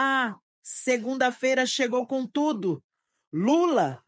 Ah, segunda-feira chegou com tudo. Lula,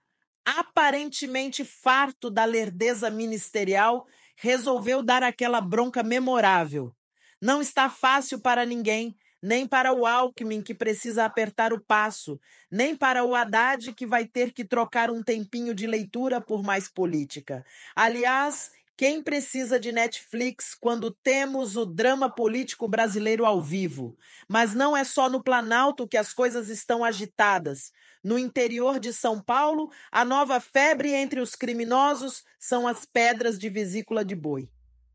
aparentemente farto da lerdeza ministerial, resolveu dar aquela bronca memorável. Não está fácil para ninguém, nem para o Alckmin, que precisa apertar o passo, nem para o Haddad, que vai ter que trocar um tempinho de leitura por mais política. Aliás, quem precisa de Netflix quando temos o drama político brasileiro ao vivo? Mas não é só no Planalto que as coisas estão agitadas. No interior de São Paulo, a nova febre entre os criminosos são as pedras de vesícula de boi.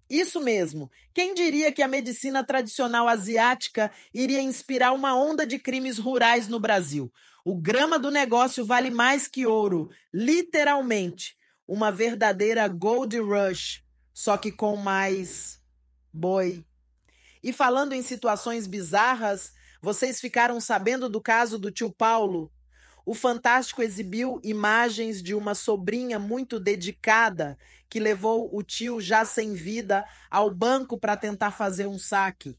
Isso mesmo. Quem diria que a medicina tradicional asiática iria inspirar uma onda de crimes rurais no Brasil? O grama do negócio vale mais que ouro, literalmente uma verdadeira Gold Rush, só que com mais boi. E falando em situações bizarras, vocês ficaram sabendo do caso do tio Paulo? O Fantástico exibiu imagens de uma sobrinha muito dedicada que levou o tio já sem vida ao banco para tentar fazer um saque.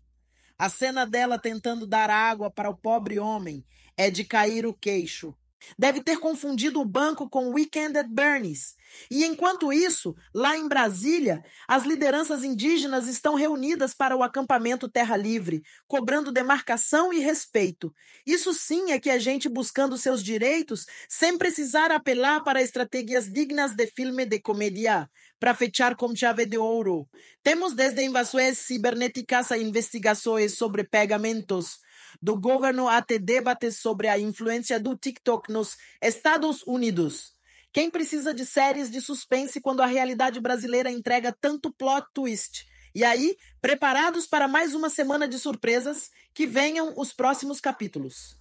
A cena dela tentando dar água para o pobre homem é de cair o queixo. Deve ter confundido o banco com Weekend at Bernie's. E enquanto isso, lá em Brasília, as lideranças indígenas estão reunidas para o acampamento Terra Livre, cobrando demarcação e respeito. Isso sim é que é gente buscando seus direitos sem precisar apelar para estratégias dignas de filme de comédia, para fechar com chave de ouro. Temos desde invasões cibernéticas a investigações sobre pegamentos do governo até debates sobre a influência do TikTok nos Estados Unidos. Quem precisa de séries de suspense quando a realidade brasileira entrega tanto plot twist? E aí, preparados para mais uma semana de surpresas, que venham os próximos capítulos.